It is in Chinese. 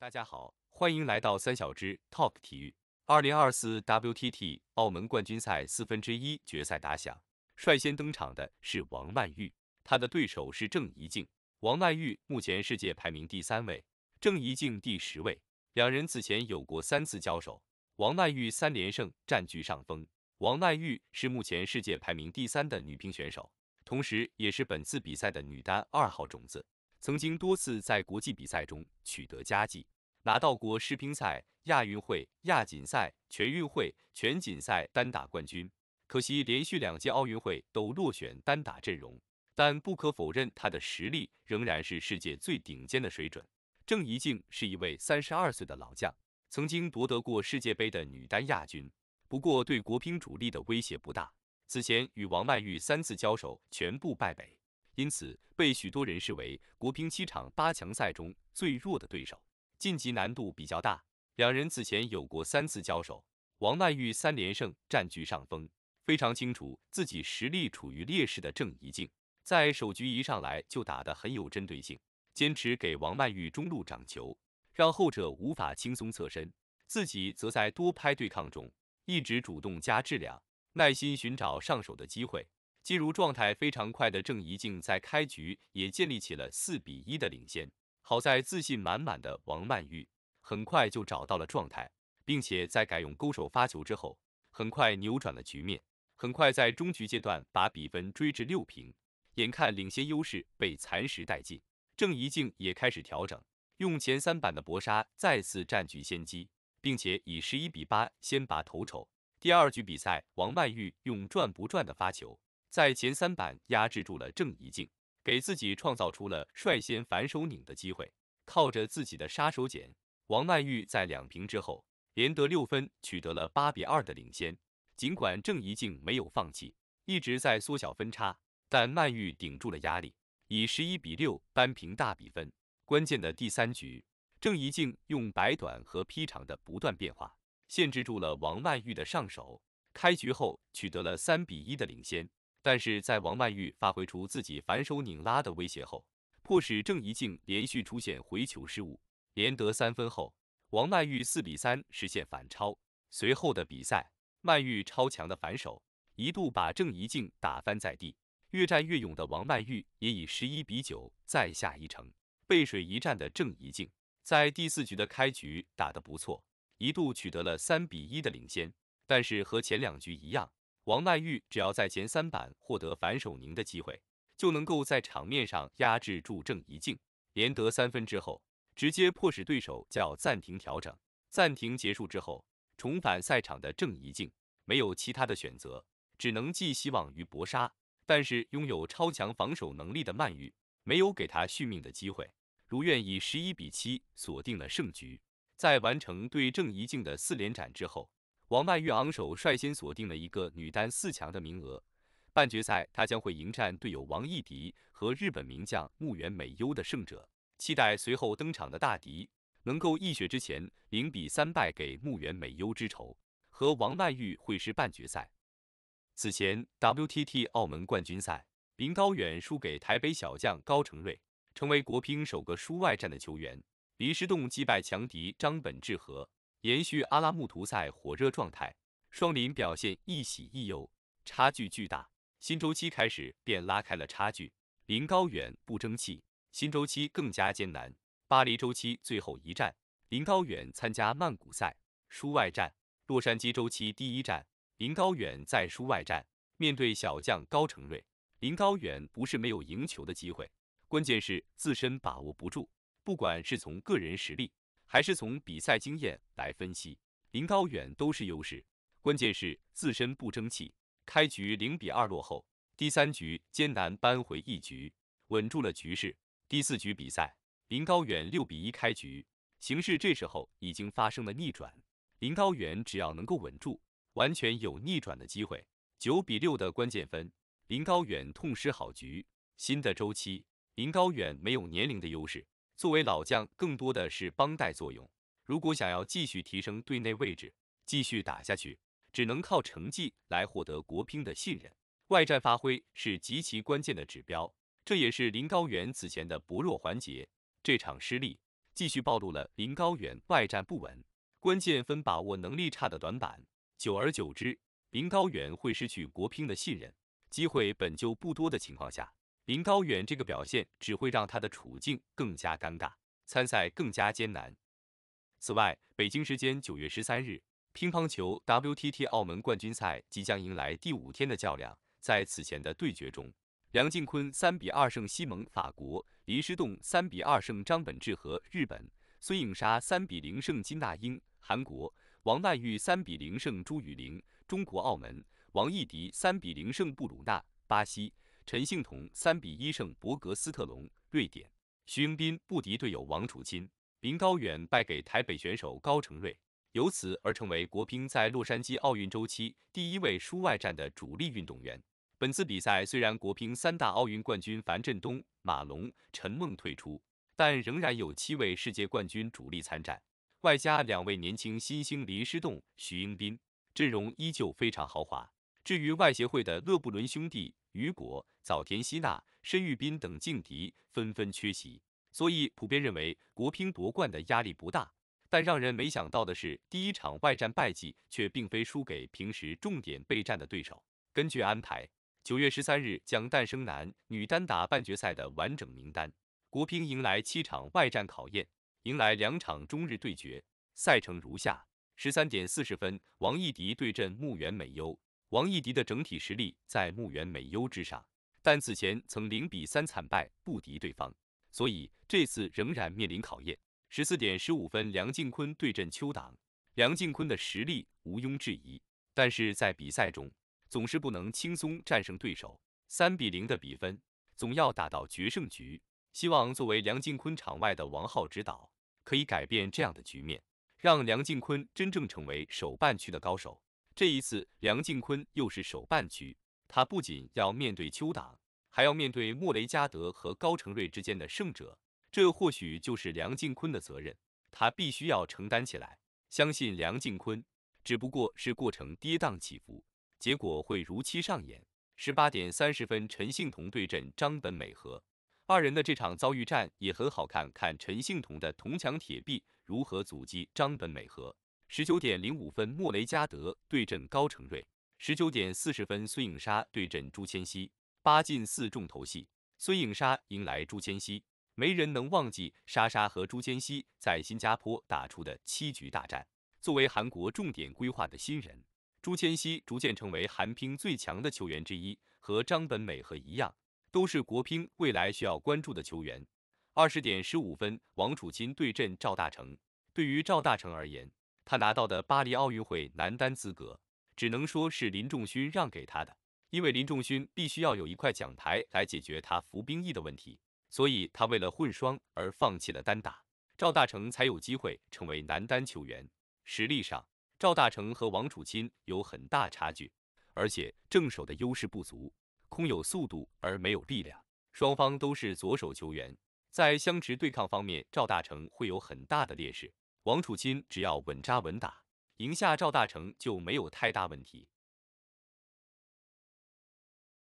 大家好，欢迎来到三小只 Talk 体育。二零二四 WTT 澳门冠军赛四分之一决赛打响，率先登场的是王曼玉，她的对手是郑怡静。王曼玉目前世界排名第三位，郑怡静第十位。两人此前有过三次交手，王曼玉三连胜占据上风。王曼玉是目前世界排名第三的女乒选手，同时也是本次比赛的女单二号种子。曾经多次在国际比赛中取得佳绩，拿到过世乒赛、亚运会、亚锦赛、全运会、全锦赛单打冠军。可惜连续两届奥运会都落选单打阵容，但不可否认他的实力仍然是世界最顶尖的水准。郑怡静是一位三十二岁的老将，曾经夺得过世界杯的女单亚军，不过对国乒主力的威胁不大。此前与王曼玉三次交手，全部败北。因此，被许多人视为国乒七场八强赛中最弱的对手，晋级难度比较大。两人此前有过三次交手，王曼玉三连胜占据上风。非常清楚自己实力处于劣势的郑怡静，在首局一上来就打得很有针对性，坚持给王曼玉中路掌球，让后者无法轻松侧身，自己则在多拍对抗中一直主动加质量，耐心寻找上手的机会。进入状态非常快的郑怡静在开局也建立起了四比一的领先。好在自信满满的王曼玉很快就找到了状态，并且在改用勾手发球之后，很快扭转了局面。很快在中局阶段把比分追至六平。眼看领先优势被蚕食殆尽，郑怡静也开始调整，用前三板的搏杀再次占据先机，并且以十一比八先拔头筹。第二局比赛，王曼玉用转不转的发球。在前三板压制住了郑怡静，给自己创造出了率先反手拧的机会。靠着自己的杀手锏，王曼玉在两平之后连得六分，取得了八比二的领先。尽管郑怡静没有放弃，一直在缩小分差，但曼玉顶住了压力，以十一比六扳平大比分。关键的第三局，郑怡静用白短和劈长的不断变化，限制住了王曼玉的上手。开局后取得了三比一的领先。但是在王曼玉发挥出自己反手拧拉的威胁后，迫使郑怡静连续出现回球失误，连得三分后，王曼玉四比三实现反超。随后的比赛，曼玉超强的反手一度把郑怡静打翻在地，越战越勇的王曼玉也以十一比九再下一城。背水一战的郑怡静在第四局的开局打得不错，一度取得了三比一的领先，但是和前两局一样。王曼玉只要在前三板获得反手拧的机会，就能够在场面上压制住郑怡静，连得三分之后，直接迫使对手叫暂停调整。暂停结束之后，重返赛场的郑怡静没有其他的选择，只能寄希望于搏杀。但是拥有超强防守能力的曼玉没有给他续命的机会，如愿以十一比七锁定了胜局。在完成对郑怡静的四连斩之后。王曼玉昂首率先锁定了一个女单四强的名额，半决赛她将会迎战队友王艺迪和日本名将木原美优的胜者，期待随后登场的大迪能够一雪之前零比三败给木原美优之仇。和王曼玉会师半决赛。此前 WTT 澳门冠军赛，林高远输给台北小将高承睿，成为国乒首个输外战的球员。林诗栋击败强敌张本智和。延续阿拉木图赛火热状态，双林表现一喜一忧，差距巨大。新周期开始便拉开了差距，林高远不争气，新周期更加艰难。巴黎周期最后一战，林高远参加曼谷赛输外战；洛杉矶周期第一战，林高远再输外战。面对小将高成瑞，林高远不是没有赢球的机会，关键是自身把握不住。不管是从个人实力。还是从比赛经验来分析，林高远都是优势，关键是自身不争气。开局零比二落后，第三局艰难扳回一局，稳住了局势。第四局比赛，林高远六比一开局，形势这时候已经发生了逆转。林高远只要能够稳住，完全有逆转的机会。九比六的关键分，林高远痛失好局。新的周期，林高远没有年龄的优势。作为老将，更多的是帮带作用。如果想要继续提升队内位置，继续打下去，只能靠成绩来获得国乒的信任。外战发挥是极其关键的指标，这也是林高远此前的薄弱环节。这场失利，继续暴露了林高远外战不稳、关键分把握能力差的短板。久而久之，林高远会失去国乒的信任。机会本就不多的情况下，林高远这个表现只会让他的处境更加尴尬，参赛更加艰难。此外，北京时间九月十三日，乒乓球 WTT 澳门冠军赛即将迎来第五天的较量。在此前的对决中，梁靖昆三比二胜西蒙（法国），林诗栋三比二胜张本智和（日本），孙颖莎三比零胜金大英（韩国），王曼玉三比零胜朱雨玲（中国澳门），王艺迪三比零胜布鲁纳（巴西）。陈幸同三比一胜博格斯特隆，瑞典；徐英斌不敌队友王楚钦，林高远败给台北选手高承瑞，由此而成为国乒在洛杉矶奥运周期第一位输外战的主力运动员。本次比赛虽然国乒三大奥运冠军樊振东、马龙、陈梦退出，但仍然有七位世界冠军主力参战，外加两位年轻新星林诗栋、徐英斌，阵容依旧非常豪华。至于外协会的勒布伦兄弟、雨果、早田希娜、申裕斌等劲敌纷纷缺席，所以普遍认为国乒夺冠的压力不大。但让人没想到的是，第一场外战败绩却并非输给平时重点备战的对手。根据安排，九月十三日将诞生男女单打半决赛的完整名单。国乒迎来七场外战考验，迎来两场中日对决。赛程如下：十三点四十分，王艺迪对阵牧原美优；王艺迪的整体实力在牧原美优之上，但此前曾零比三惨败不敌对方，所以这次仍然面临考验。十四点十五分，梁靖昆对阵邱党。梁靖昆的实力毋庸置疑，但是在比赛中总是不能轻松战胜对手。三比零的比分，总要打到决胜局。希望作为梁靖昆场外的王皓指导，可以改变这样的局面，让梁靖昆真正成为首办区的高手。这一次，梁靖昆又是首半局，他不仅要面对邱党，还要面对莫雷加德和高成瑞之间的胜者，这或许就是梁靖昆的责任，他必须要承担起来。相信梁靖昆，只不过是过程跌宕起伏，结果会如期上演。十八点三十分，陈幸同对阵张本美和，二人的这场遭遇战也很好看，看陈幸同的铜墙铁壁如何阻击张本美和。十九点零五分，莫雷加德对阵高成瑞；十九点四十分，孙颖莎对阵朱芊曦。八进四重头戏，孙颖莎迎来朱芊曦。没人能忘记莎莎和朱芊曦在新加坡打出的七局大战。作为韩国重点规划的新人，朱芊曦逐渐成为韩乒最强的球员之一，和张本美和一样，都是国乒未来需要关注的球员。二十点十五分，王楚钦对阵赵大成。对于赵大成而言，他拿到的巴黎奥运会男单资格，只能说是林仲勋让给他的，因为林仲勋必须要有一块奖牌来解决他服兵役的问题，所以他为了混双而放弃了单打，赵大成才有机会成为男单球员。实力上，赵大成和王楚钦有很大差距，而且正手的优势不足，空有速度而没有力量。双方都是左手球员，在相持对抗方面，赵大成会有很大的劣势。王楚钦只要稳扎稳打，赢下赵大成就没有太大问题。